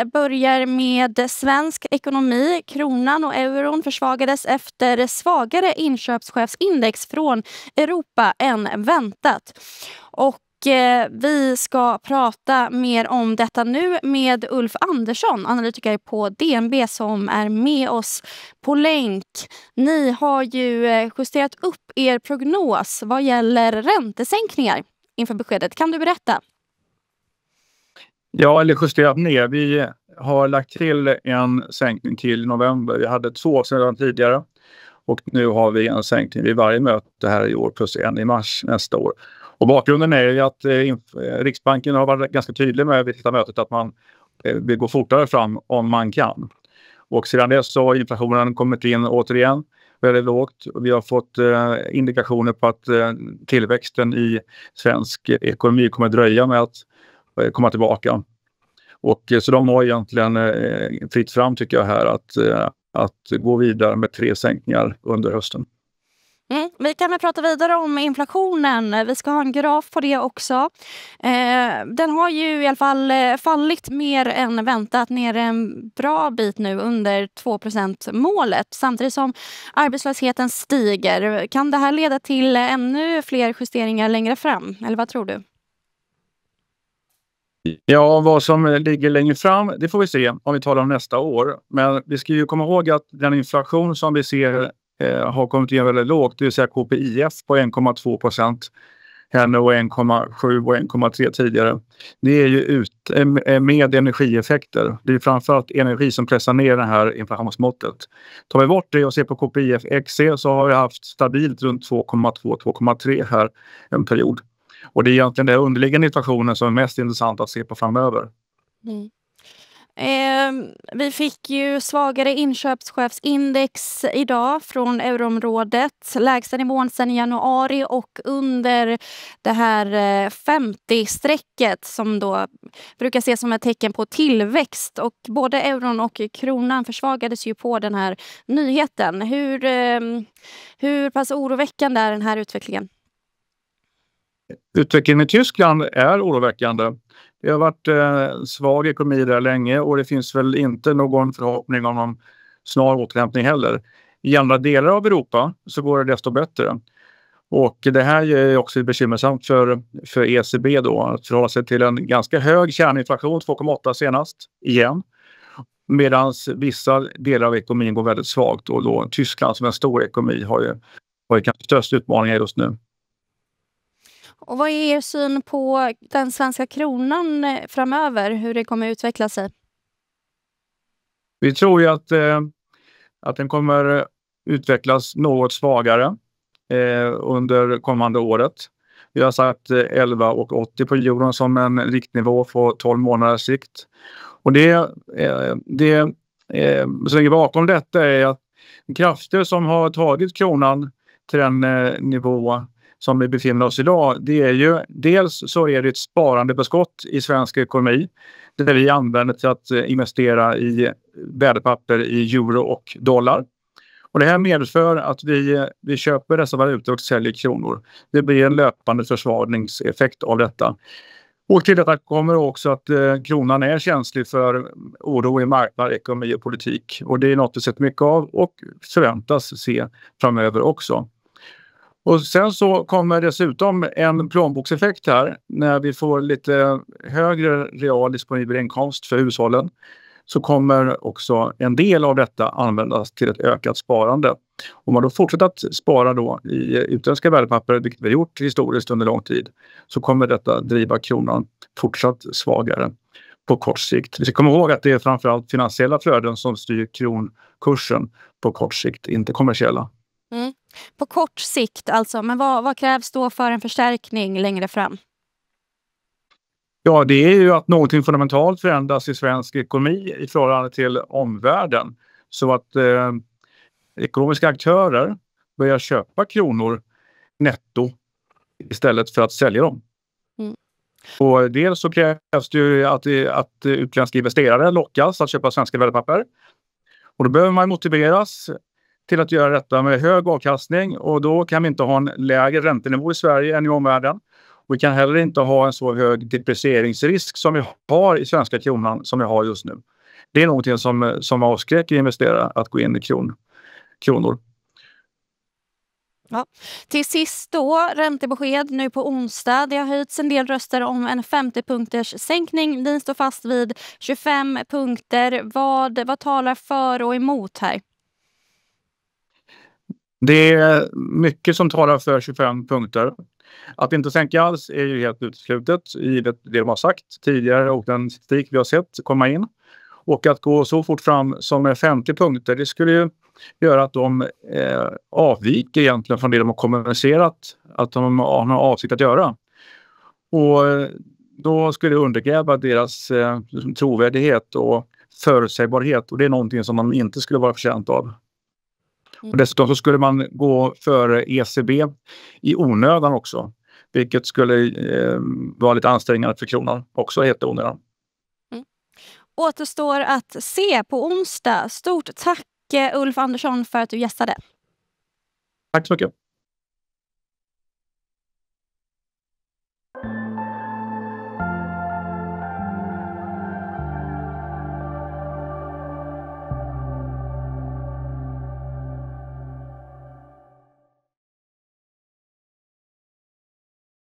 Vi börjar med svensk ekonomi. Kronan och euron försvagades efter svagare inköpschefsindex från Europa än väntat. Och eh, vi ska prata mer om detta nu med Ulf Andersson, analytiker på DNB som är med oss på länk. Ni har ju eh, justerat upp er prognos vad gäller räntesänkningar inför beskedet. Kan du berätta? Ja, eller justerat ner. Vi har lagt till en sänkning till november. Vi hade två sedan tidigare och nu har vi en sänkning vid varje möte här i år plus en i mars nästa år. Och bakgrunden är ju att eh, eh, Riksbanken har varit ganska tydlig med vid detta mötet att man eh, vill gå fortare fram om man kan. Och sedan dess har inflationen kommit in återigen väldigt lågt. Vi har fått eh, indikationer på att eh, tillväxten i svensk ekonomi kommer att dröja med att Eh, komma tillbaka. Och, eh, så de har egentligen eh, fritt fram tycker jag här att, att gå vidare med tre sänkningar under hösten. Mm. Vi kan väl prata vidare om inflationen. Vi ska ha en graf på det också. Eh, den har ju i alla fall fallit mer än väntat, ner en bra bit nu under 2 målet samtidigt som arbetslösheten stiger. Kan det här leda till ännu fler justeringar längre fram? Eller vad tror du? Ja, vad som ligger längre fram, det får vi se om vi talar om nästa år. Men vi ska ju komma ihåg att den inflation som vi ser eh, har kommit in väldigt lågt, det vill säga KPIF på 1,2 procent henne och 1,7 och 1,3 tidigare. Det är ju ut, eh, med energieffekter. Det är framförallt energi som pressar ner det här inflationsmåttet. Tar vi bort det och ser på KPIF XC så har vi haft stabilt runt 2,2-2,3 här en period. Och det är egentligen den underliggande situationen som är mest intressant att se på framöver. Mm. Eh, vi fick ju svagare inköpschefsindex idag från euroområdet. Lägsta nivån sedan januari och under det här 50-strecket eh, som då brukar ses som ett tecken på tillväxt. Och både euron och kronan försvagades ju på den här nyheten. Hur, eh, hur pass oroväckande är den här utvecklingen? Utvecklingen i Tyskland är oroväckande. Det har varit eh, svag ekonomi där länge och det finns väl inte någon förhoppning om någon snar återhämtning heller. I andra delar av Europa så går det desto bättre. Och det här är också bekymmersamt för, för ECB då, att förhålla sig till en ganska hög kärninflation, 2,8 senast, igen. Medan vissa delar av ekonomin går väldigt svagt och då Tyskland som är en stor ekonomi har ju, har ju kanske störst utmaningar just nu. Och vad är er syn på den svenska kronan eh, framöver, hur det kommer att utveckla sig? Vi tror ju att, eh, att den kommer utvecklas något svagare eh, under kommande året. Vi har satt 11,80 på euron som en riktnivå på 12 månaders sikt. Och det, eh, det eh, som ligger bakom detta är att krafter som har tagit kronan till den eh, nivå som vi befinner oss idag, det är ju dels så är det ett sparandebeskott i svensk ekonomi Det vi använder till att eh, investera i värdepapper i euro och dollar. Och det här medför att vi, eh, vi köper dessa valutor och säljer kronor. Det blir en löpande försvagningseffekt av detta. Och till detta kommer också att eh, kronan är känslig för oro i marknad, ekonomi och politik. Och det är något vi sett mycket av och förväntas se framöver också. Och sen så kommer dessutom en plånbokseffekt här när vi får lite högre real disponibel inkomst för hushållen så kommer också en del av detta användas till ett ökat sparande. Om man då fortsätter att spara då i utländska värdepapper, vilket vi har gjort historiskt under lång tid, så kommer detta driva kronan fortsatt svagare på kort sikt. Vi ska komma ihåg att det är framförallt finansiella flöden som styr kronkursen på kort sikt, inte kommersiella på kort sikt, alltså, men vad, vad krävs då för en förstärkning längre fram? Ja, det är ju att någonting fundamentalt förändras i svensk ekonomi i förhållande till omvärlden. Så att eh, ekonomiska aktörer börjar köpa kronor netto istället för att sälja dem. Mm. Och dels så krävs det ju att, att utländska investerare lockas att köpa svenska värdepapper. Och då behöver man motiveras till att göra detta med hög avkastning och då kan vi inte ha en lägre räntenivå i Sverige än i omvärlden. vi kan heller inte ha en så hög deprecieringsrisk som vi har i svenska kronan som vi har just nu. Det är någonting som, som avskräcker investerare att gå in i kron, kronor. Ja. Till sist då, räntebesked nu på onsdag. Det har höjts en del röster om en 50 punkters sänkning. Ni står fast vid 25 punkter. Vad, vad talar för och emot här? Det är mycket som talar för 25 punkter. Att inte sänka alls är ju helt uteslutet givet det de har sagt tidigare och den statistik vi har sett komma in. Och att gå så fort fram som med 50 punkter, det skulle ju göra att de eh, avviker egentligen från det de har kommunicerat att de har avsikt att göra. Och eh, då skulle det undergräva deras eh, trovärdighet och förutsägbarhet och det är någonting som man inte skulle vara förtjänt av. Och dessutom så skulle man gå före ECB i onödan också, vilket skulle eh, vara lite ansträngande för kronan också helt i onödan. Mm. Återstår att se på onsdag. Stort tack eh, Ulf Andersson för att du gästade. Tack så mycket.